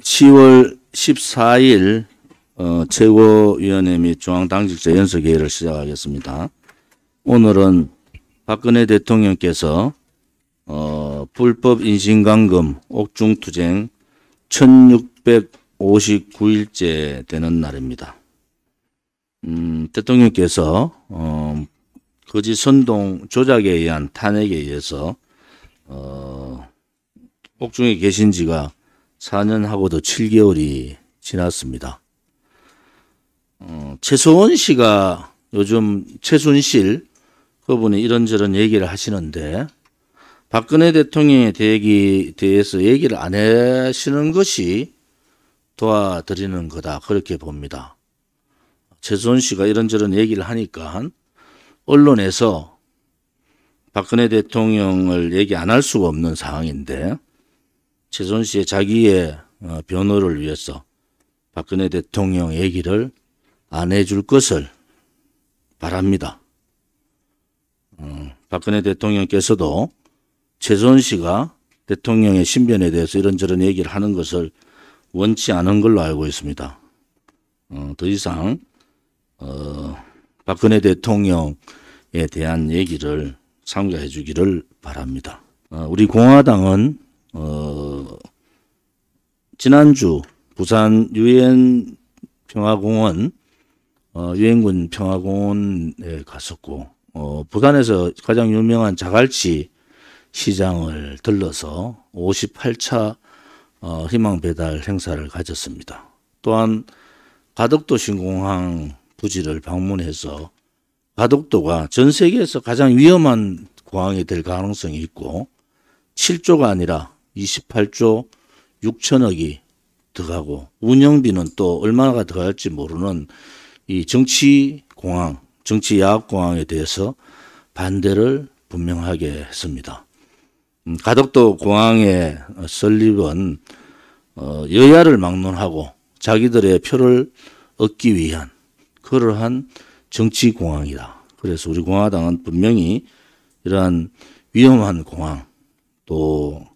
10월 14일 어, 최고위원회 및 중앙당직자 연석회의를 시작하겠습니다. 오늘은 박근혜 대통령께서 어, 불법 인신강금, 옥중투쟁 1659일째 되는 날입니다. 음, 대통령께서 어, 거짓 선동 조작에 의한 탄핵에 의해서 어, 옥중에 계신 지가 4년하고도 7개월이 지났습니다. 어, 최소원 씨가 요즘 최순실 그분이 이런저런 얘기를 하시는데 박근혜 대통령에 대해서 얘기를 안 하시는 것이 도와드리는 거다 그렇게 봅니다. 최소원 씨가 이런저런 얘기를 하니까 언론에서 박근혜 대통령을 얘기 안 할 수가 없는 상황인데 최선 씨의 자기의 어, 변호를 위해서 박근혜 대통령 얘기를 안 해줄 것을 바랍니다. 어, 박근혜 대통령께서도 최선 씨가 대통령의 신변에 대해서 이런저런 얘기를 하는 것을 원치 않은 걸로 알고 있습니다. 어, 더 이상 박근혜 대통령에 대한 얘기를 상가해 주기를 바랍니다. 우리 공화당은 어, 지난주 부산 유엔 평화공원 어, 유엔군 평화공원에 갔었고 어, 부산에서 가장 유명한 자갈치 시장을 들러서 58차 어, 희망 배달 행사를 가졌습니다. 또한 가덕도 신공항 부지를 방문해서 가덕도가 전 세계에서 가장 위험한 공항이 될 가능성이 있고 7조가 아니라 28조 6천억이 들어가고 운영비는 또얼마나 들어갈지 모르는 이 정치 공항, 정치 야학 공항에 대해서 반대를 분명하게 했습니다. 음, 가덕도 공항의 설립은 어, 여야를 막론하고 자기들의 표를 얻기 위한 그러한 정치 공항이다. 그래서 우리 공화당은 분명히 이러한 위험한 공항 또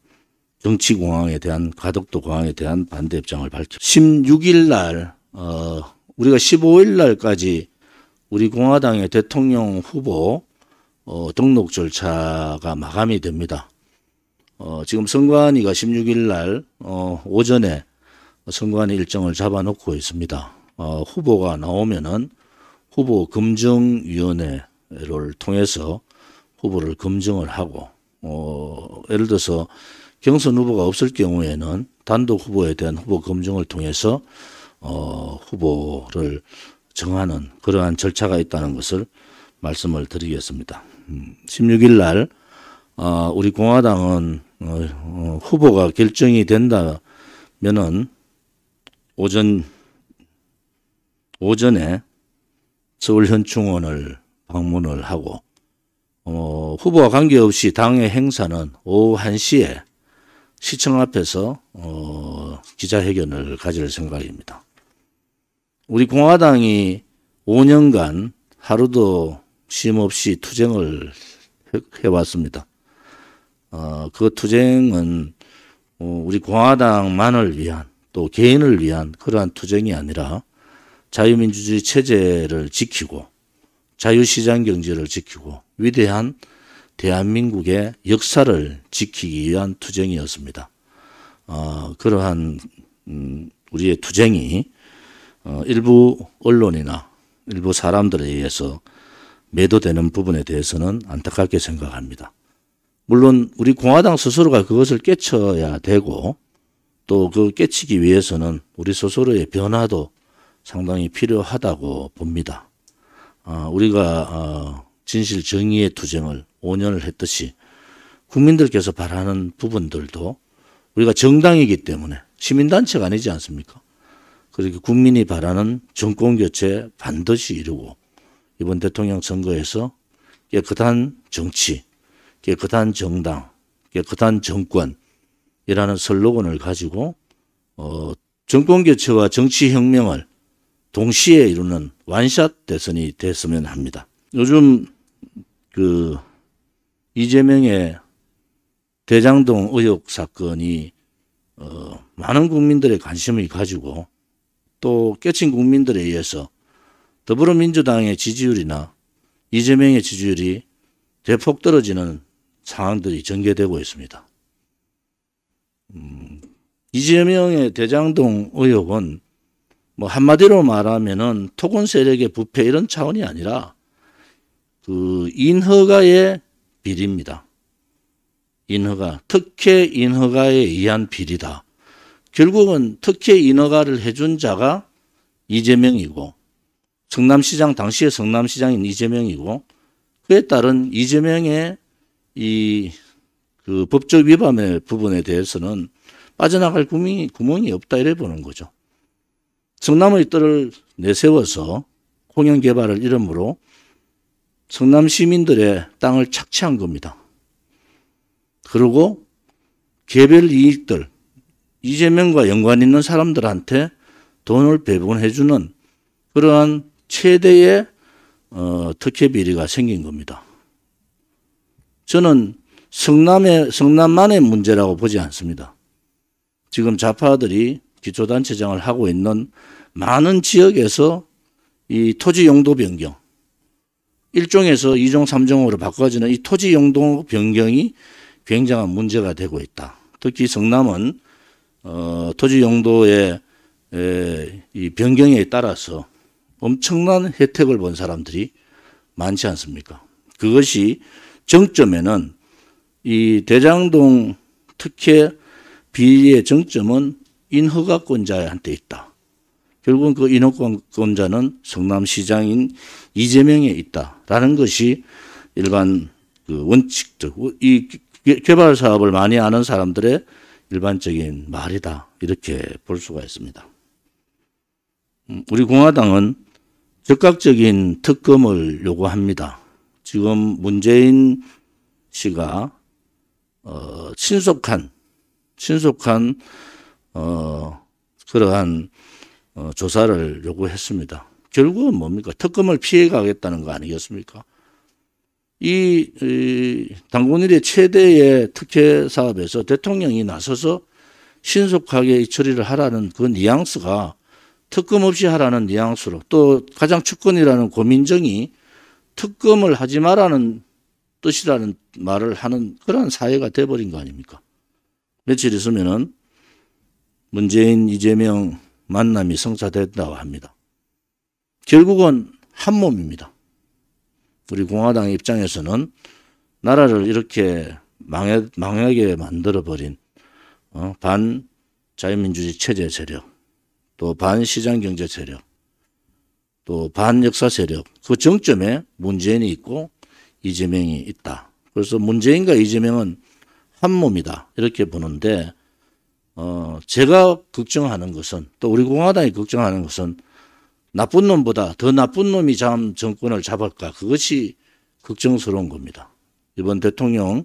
정치공항에 대한 가덕도 공항에 대한 반대 입장을 밝혔 16일 날 어, 우리가 15일 날까지 우리 공화당의 대통령 후보 어, 등록 절차가 마감이 됩니다. 어, 지금 선관위가 16일 날 어, 오전에 선관위 일정을 잡아놓고 있습니다. 어, 후보가 나오면은 후보 검증위원회를 통해서 후보를 검증을 하고 어, 예를 들어서 경선 후보가 없을 경우에는 단독 후보에 대한 후보 검증을 통해서 어, 후보를 정하는 그러한 절차가 있다는 것을 말씀을 드리겠습니다. 16일 음, 날 어, 우리 공화당은 어, 어, 후보가 결정이 된다면은 오전 오전에 서울현충원을 방문을 하고 어, 후보와 관계없이 당의 행사는 오후 1시에 시청 앞에서 어, 기자회견을 가질 생각입니다. 우리 공화당이 5년간 하루도 쉼 없이 투쟁을 해왔습니다. 어, 그 투쟁은 어, 우리 공화당만을 위한 또 개인을 위한 그러한 투쟁이 아니라 자유민주주의 체제를 지키고 자유시장 경제를 지키고 위대한 대한민국의 역사를 지키기 위한 투쟁이었습니다. 어, 그러한 음, 우리의 투쟁이 어, 일부 언론이나 일부 사람들에 의해서 매도되는 부분에 대해서는 안타깝게 생각합니다. 물론 우리 공화당 스스로가 그것을 깨쳐야 되고 또 그 깨치기 위해서는 우리 스스로의 변화도 상당히 필요하다고 봅니다. 어, 우리가 어, 진실 정의의 투쟁을 5년을 했듯이 국민들께서 바라는 부분들도 우리가 정당이기 때문에 시민단체가 아니지 않습니까? 그렇게 국민이 바라는 정권교체 반드시 이루고 이번 대통령 선거에서 깨끗한 정치, 깨끗한 정당, 깨끗한 정권이라는 슬로건을 가지고 어, 정권교체와 정치혁명을 동시에 이루는 완샷 대선이 됐으면 합니다. 요즘 그 이재명의 대장동 의혹 사건이 어, 많은 국민들의 관심을 가지고 또 깨친 국민들에 의해서 더불어민주당의 지지율이나 이재명의 지지율이 대폭 떨어지는 상황들이 전개되고 있습니다. 음, 이재명의 대장동 의혹은 뭐 한마디로 말하면은 토건 세력의 부패 이런 차원이 아니라 그 인허가의 비리입니다. 인허가, 특혜 인허가에 의한 비리다. 결국은 특혜 인허가를 해준 자가 이재명이고 성남시장 당시의 성남시장인 이재명이고 그에 따른 이재명의 이그 법적 위반의 부분에 대해서는 빠져나갈 구멍이, 구멍이 없다 이래 보는 거죠. 성남의 뜰을 내세워서 공영 개발을 이름으로 성남 시민들의 땅을 착취한 겁니다. 그리고 개별 이익들, 이재명과 연관 있는 사람들한테 돈을 배분해주는 그러한 최대의 어, 특혜 비리가 생긴 겁니다. 저는 성남의, 성남만의 문제라고 보지 않습니다. 지금 좌파들이 기초단체장을 하고 있는 많은 지역에서 이 토지 용도 변경, 일종에서이종삼종으로 바꿔지는 이 토지 용도 변경이 굉장한 문제가 되고 있다. 특히 성남은 어, 토지 용도의 에, 이 변경에 따라서 엄청난 혜택을 본 사람들이 많지 않습니까? 그것이 정점에는 이 대장동 특혜 비리의 정점은 인허가권자한테 있다. 결국은 그 인허권자는 성남시장인 이재명에 있다라는 것이 일반 그 원칙적 이 개발 사업을 많이 아는 사람들의 일반적인 말이다 이렇게 볼 수가 있습니다. 음, 우리 공화당은 적극적인 특검을 요구합니다. 지금 문재인 씨가 어, 신속한 신속한 어, 그러한 어, 조사를 요구했습니다. 결국은 뭡니까? 특검을 피해가겠다는 거 아니겠습니까? 이, 이 당군일의 최대의 특혜 사업에서 대통령이 나서서 신속하게 이 처리를 하라는 그 뉘앙스가 특검 없이 하라는 뉘앙스로 또 가장 측근이라는 고민정이 특검을 하지 마라는 뜻이라는 말을 하는 그런 사회가 돼버린 거 아닙니까? 며칠 있으면은 문재인, 이재명, 만남이 성사됐다고 합니다. 결국은 한 몸입니다. 우리 공화당 입장에서는 나라를 이렇게 망해, 망하게 만들어버린 어, 반 자유민주주의 체제 세력, 또반 시장 경제 세력, 또반 역사 세력, 그 정점에 문재인이 있고 이재명이 있다. 그래서 문재인과 이재명은 한 몸이다. 이렇게 보는데 어, 제가 걱정하는 것은 또 우리 공화당이 걱정하는 것은 나쁜 놈보다 더 나쁜 놈이 잠 정권을 잡을까 그것이 걱정스러운 겁니다. 이번 대통령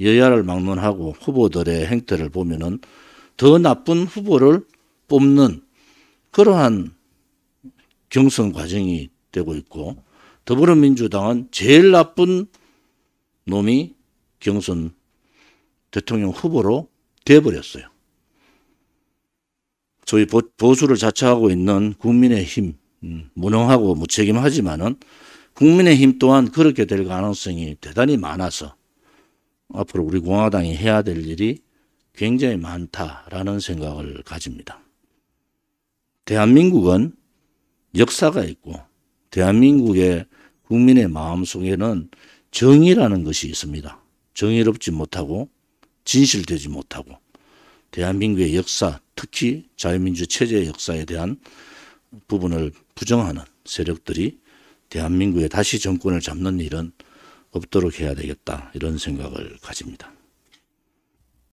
여야를 막론하고 후보들의 행태를 보면은 더 나쁜 후보를 뽑는 그러한 경선 과정이 되고 있고 더불어민주당은 제일 나쁜 놈이 경선 대통령 후보로 돼버렸어요. 소위 보수를 자처하고 있는 국민의힘 음, 무능하고 무책임하지만은 국민의힘 또한 그렇게 될 가능성이 대단히 많아서 앞으로 우리 공화당이 해야 될 일이 굉장히 많다라는 생각을 가집니다. 대한민국은 역사가 있고 대한민국의 국민의 마음 속에는 정의라는 것이 있습니다. 정의롭지 못하고 진실되지 못하고 대한민국의 역사, 특히 자유민주 체제의 역사에 대한 부분을 부정하는 세력들이 대한민국에 다시 정권을 잡는 일은 없도록 해야 되겠다 이런 생각을 가집니다.